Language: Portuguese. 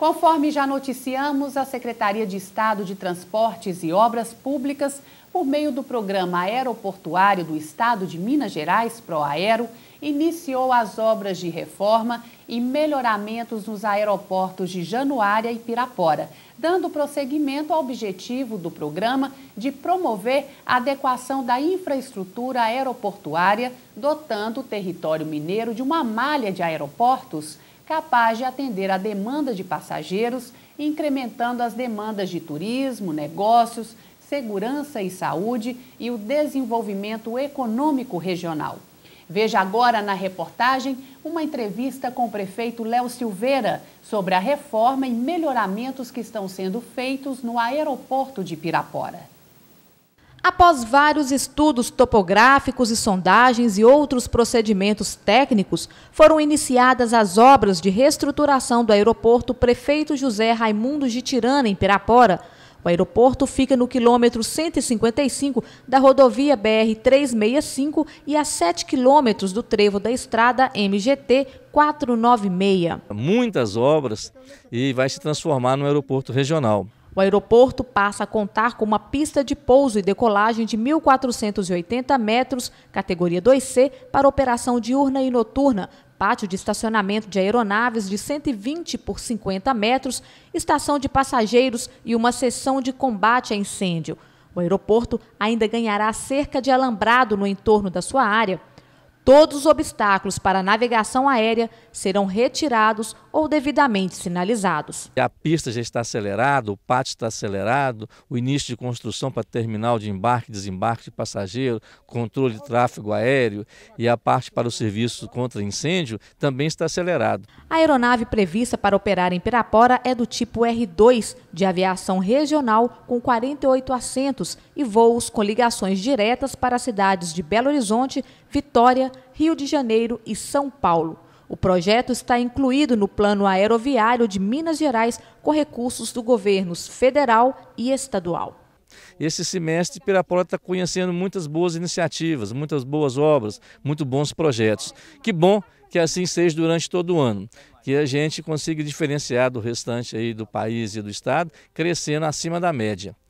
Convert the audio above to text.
Conforme já noticiamos, a Secretaria de Estado de Transportes e Obras Públicas, por meio do Programa Aeroportuário do Estado de Minas Gerais, ProAero, iniciou as obras de reforma e melhoramentos nos aeroportos de Januária e Pirapora, dando prosseguimento ao objetivo do programa de promover a adequação da infraestrutura aeroportuária, dotando o território mineiro de uma malha de aeroportos capaz de atender à demanda de passageiros, incrementando as demandas de turismo, negócios, segurança e saúde e o desenvolvimento econômico regional. Veja agora na reportagem uma entrevista com o prefeito Léo Silveira sobre a reforma e melhoramentos que estão sendo feitos no aeroporto de Pirapora. Após vários estudos topográficos e sondagens e outros procedimentos técnicos, foram iniciadas as obras de reestruturação do aeroporto Prefeito José Raimundo de Tirana, em Pirapora. O aeroporto fica no quilômetro 155 da rodovia BR-365 e a 7 quilômetros do trevo da estrada MGT 496. Muitas obras e vai se transformar no aeroporto regional. O aeroporto passa a contar com uma pista de pouso e decolagem de 1.480 metros, categoria 2C, para operação diurna e noturna, pátio de estacionamento de aeronaves de 120 por 50 metros, estação de passageiros e uma seção de combate a incêndio. O aeroporto ainda ganhará cerca de alambrado no entorno da sua área. Todos os obstáculos para a navegação aérea serão retirados ou devidamente sinalizados. A pista já está acelerada, o pátio está acelerado, o início de construção para terminal de embarque e desembarque de passageiro, controle de tráfego aéreo e a parte para o serviço contra incêndio também está acelerado. A aeronave prevista para operar em Pirapora é do tipo R2, de aviação regional, com 48 assentos e voos com ligações diretas para as cidades de Belo Horizonte, Vitória, Rio de Janeiro e São Paulo. O projeto está incluído no Plano Aeroviário de Minas Gerais com recursos do governos federal e estadual. Esse semestre, Pirapora está conhecendo muitas boas iniciativas, muitas boas obras, muito bons projetos. Que bom que assim seja durante todo o ano, que a gente consiga diferenciar do restante aí do país e do estado, crescendo acima da média.